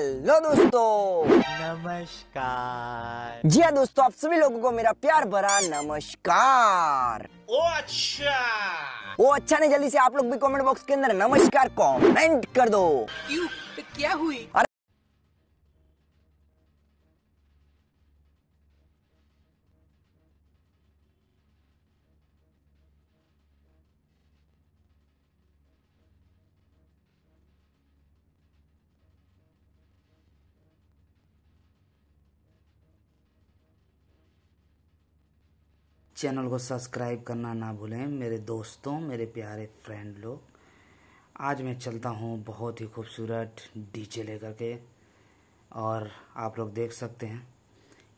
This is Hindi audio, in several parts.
हेलो दोस्तों नमस्कार जी हाँ दोस्तों आप सभी लोगों को मेरा प्यार भरा नमस्कार ओ अच्छा ओ अच्छा नहीं जल्दी से आप लोग भी कमेंट बॉक्स के अंदर नमस्कार कमेंट कर दो क्यों क्या हुई चैनल को सब्सक्राइब करना ना भूलें मेरे दोस्तों मेरे प्यारे फ्रेंड लोग आज मैं चलता हूँ बहुत ही खूबसूरत डीजे लेकर के और आप लोग देख सकते हैं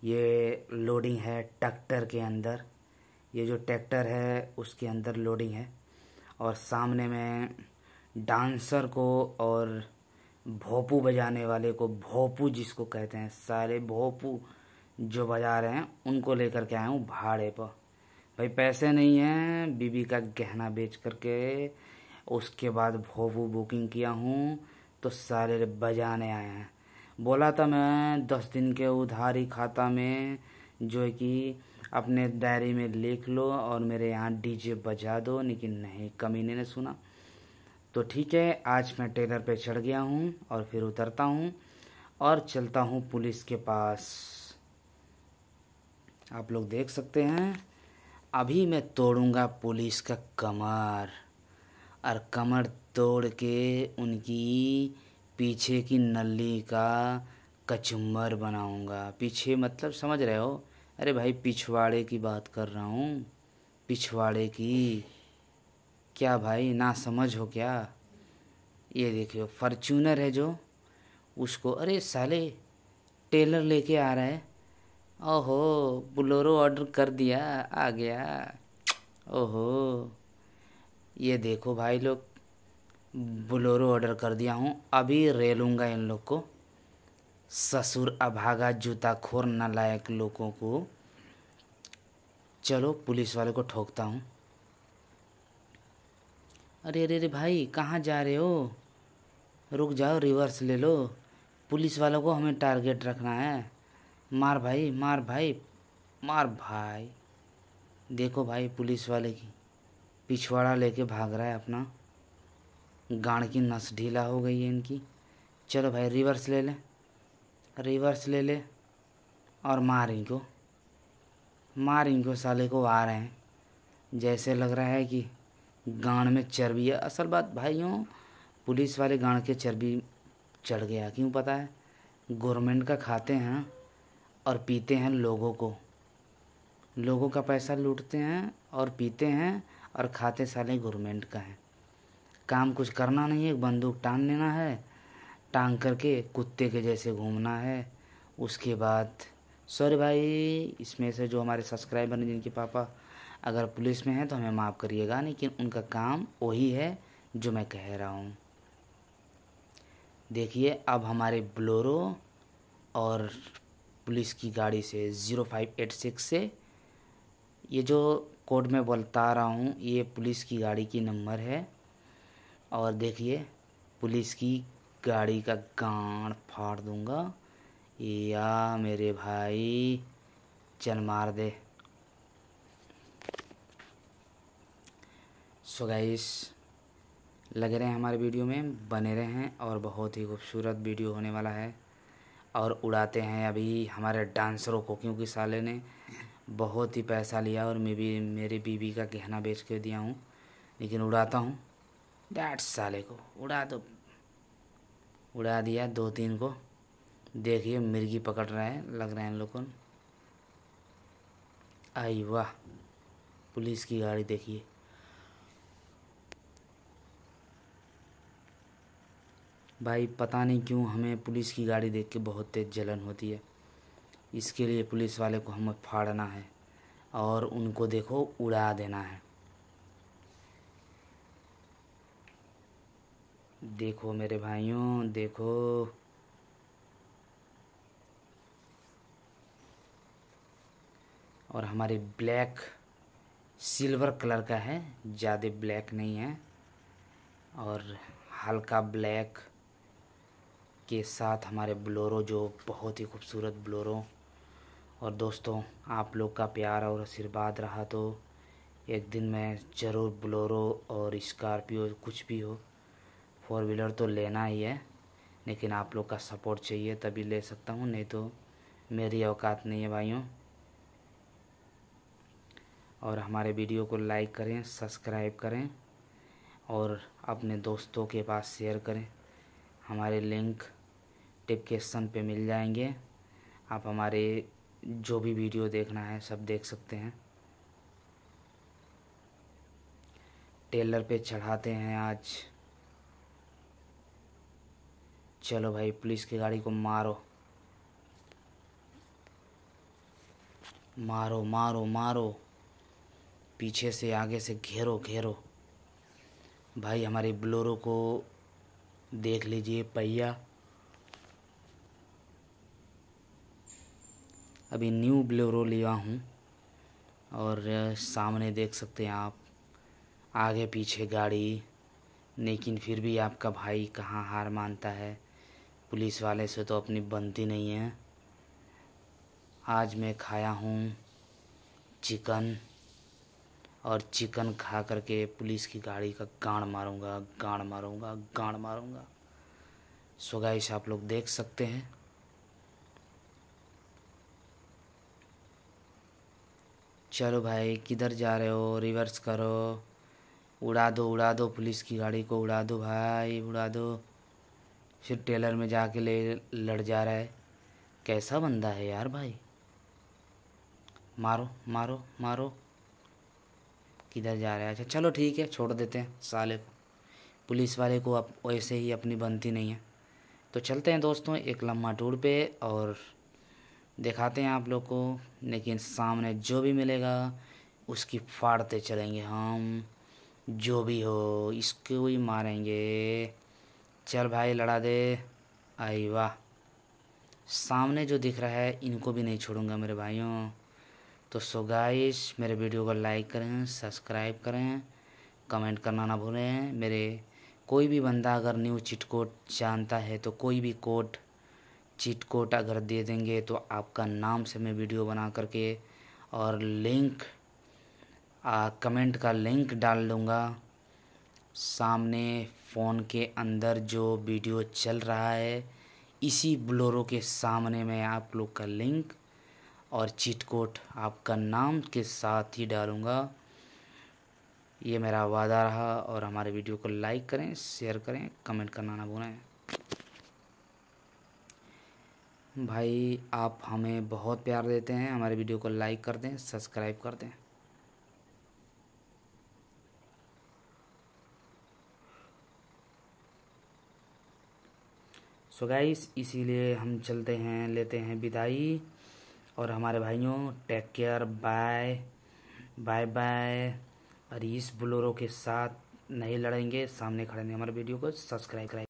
ये लोडिंग है ट्रैक्टर के अंदर ये जो ट्रैक्टर है उसके अंदर लोडिंग है और सामने में डांसर को और भोपू बजाने वाले को भोपू जिसको कहते हैं सारे भोपू जो बजा रहे हैं उनको लेकर के आया हूँ भाड़े पर भाई पैसे नहीं हैं बीबी का गहना बेच करके उसके बाद भोवू बुकिंग किया हूँ तो सारे बजाने आए हैं बोला था मैं दस दिन के उधारी खाता में जो कि अपने डायरी में लिख लो और मेरे यहाँ डीजे बजा दो लेकिन नहीं कमीने ने सुना तो ठीक है आज मैं टेलर पे चढ़ गया हूँ और फिर उतरता हूँ और चलता हूँ पुलिस के पास आप लोग देख सकते हैं अभी मैं तोड़ूंगा पुलिस का कमर और कमर तोड़ के उनकी पीछे की नली का कचुम्बर बनाऊंगा पीछे मतलब समझ रहे हो अरे भाई पिछवाड़े की बात कर रहा हूँ पिछवाड़े की क्या भाई ना समझ हो क्या ये देखियो फॉर्चूनर है जो उसको अरे साले टेलर लेके आ रहा है ओहो बुलोरो ऑर्डर कर दिया आ गया ओहो ये देखो भाई लोग बुलोरो ऑर्डर कर दिया हूँ अभी रेलूँगा इन लोग को ससुर अभागा जूता न नालायक लोगों को चलो पुलिस वाले को ठोकता हूँ अरे अरे अरे भाई कहाँ जा रहे हो रुक जाओ रिवर्स ले लो पुलिस वालों को हमें टारगेट रखना है मार भाई मार भाई मार भाई देखो भाई पुलिस वाले की पिछवाड़ा लेके भाग रहा है अपना गाड़ की नस ढीला हो गई है इनकी चलो भाई रिवर्स ले ले रिवर्स ले ले और मार इनको मार इनको साले को आ रहे हैं जैसे लग रहा है कि गाँड में चर्बी है असल बात भाइयों पुलिस वाले गाँड के चर्बी चढ़ गया क्यों पता है गवर्नमेंट का खाते हैं और पीते हैं लोगों को लोगों का पैसा लूटते हैं और पीते हैं और खाते साले गवर्नमेंट का है काम कुछ करना नहीं है बंदूक टांग लेना है टांग करके कुत्ते के जैसे घूमना है उसके बाद सॉरी भाई इसमें से जो हमारे सब्सक्राइबर हैं जिनके पापा अगर पुलिस में हैं तो हमें माफ़ करिएगा लेकिन उनका काम वही है जो मैं कह रहा हूँ देखिए अब हमारे ब्लोरो और पुलिस की गाड़ी से ज़ीरो फाइव एट सिक्स से ये जो कोड में बोलता रहा हूँ ये पुलिस की गाड़ी की नंबर है और देखिए पुलिस की गाड़ी का गांड फाड़ दूँगा या मेरे भाई चल मार दे सो गाइस लग रहे हैं हमारे वीडियो में बने रहे हैं और बहुत ही खूबसूरत वीडियो होने वाला है और उड़ाते हैं अभी हमारे डांसरों को क्योंकि साले ने बहुत ही पैसा लिया और मैं भी मेरी बीवी का गहना बेच के दिया हूँ लेकिन उड़ाता हूँ डैट साले को उड़ा दो उड़ा दिया दो तीन को देखिए मिर्गी पकड़ रहे हैं लग रहे हैं इन आई वाह पुलिस की गाड़ी देखिए भाई पता नहीं क्यों हमें पुलिस की गाड़ी देख के बहुत तेज़ जलन होती है इसके लिए पुलिस वाले को हमें फाड़ना है और उनको देखो उड़ा देना है देखो मेरे भाइयों देखो और हमारे ब्लैक सिल्वर कलर का है ज़्यादा ब्लैक नहीं है और हल्का ब्लैक के साथ हमारे ब्लोरो जो बहुत ही खूबसूरत ब्लोरो और दोस्तों आप लोग का प्यार और आशीर्वाद रहा तो एक दिन मैं ज़रूर ब्लोरो और स्कॉर्पियो कुछ भी हो फोर व्हीलर तो लेना ही है लेकिन आप लोग का सपोर्ट चाहिए तभी ले सकता हूँ नहीं तो मेरी औकात नहीं है भाइयों और हमारे वीडियो को लाइक करें सब्सक्राइब करें और अपने दोस्तों के पास शेयर करें हमारे लिंक नोटिफिकेशन पे मिल जाएंगे आप हमारे जो भी वीडियो देखना है सब देख सकते हैं टेलर पे चढ़ाते हैं आज चलो भाई पुलिस की गाड़ी को मारो मारो मारो मारो पीछे से आगे से घेरो घेरो भाई हमारे ब्लोरो को देख लीजिए पहिया अभी न्यू ब्लोरो लिया हूँ और सामने देख सकते हैं आप आगे पीछे गाड़ी लेकिन फिर भी आपका भाई कहाँ हार मानता है पुलिस वाले से तो अपनी बनती नहीं है आज मैं खाया हूँ चिकन और चिकन खा करके पुलिस की गाड़ी का गाड़ मारूंगा गाड़ मारूंगा गाड़ मारूंगा सो गाइस आप लोग देख सकते हैं चलो भाई किधर जा रहे हो रिवर्स करो उड़ा दो उड़ा दो पुलिस की गाड़ी को उड़ा दो भाई उड़ा दो फिर टेलर में जाके ले लड़ जा रहा है कैसा बंदा है यार भाई मारो मारो मारो किधर जा रहा है अच्छा चलो ठीक है छोड़ देते हैं साले को पुलिस वाले को अब वैसे ही अपनी बनती नहीं है तो चलते हैं दोस्तों एक लम्बा टूर पे और दिखाते हैं आप लोग को लेकिन सामने जो भी मिलेगा उसकी फाड़ते चलेंगे हम जो भी हो इसको ही मारेंगे चल भाई लड़ा दे आई वाह सामने जो दिख रहा है इनको भी नहीं छोड़ूंगा मेरे भाइयों तो सो गाइस मेरे वीडियो को लाइक करें सब्सक्राइब करें कमेंट करना ना भूलें मेरे कोई भी बंदा अगर न्यू चिट कोड जानता है तो कोई भी कोड चीट कोड अगर दे देंगे तो आपका नाम से मैं वीडियो बना करके और लिंक आ, कमेंट का लिंक डाल दूँगा सामने फ़ोन के अंदर जो वीडियो चल रहा है इसी ब्लोरो के सामने मैं आप लोग का लिंक और चीट कोड आपका नाम के साथ ही डालूँगा ये मेरा वादा रहा और हमारे वीडियो को लाइक करें शेयर करें कमेंट करना ना भूलें भाई आप हमें बहुत प्यार देते हैं हमारे वीडियो को लाइक कर दें सब्सक्राइब कर दें सो गाइस इसीलिए हम चलते हैं लेते हैं विदाई और हमारे भाइयों take care bye bye bye और इस ब्लोरो के साथ नहीं लड़ेंगे सामने खड़े नहीं हमारे वीडियो को सब्सक्राइब कराइए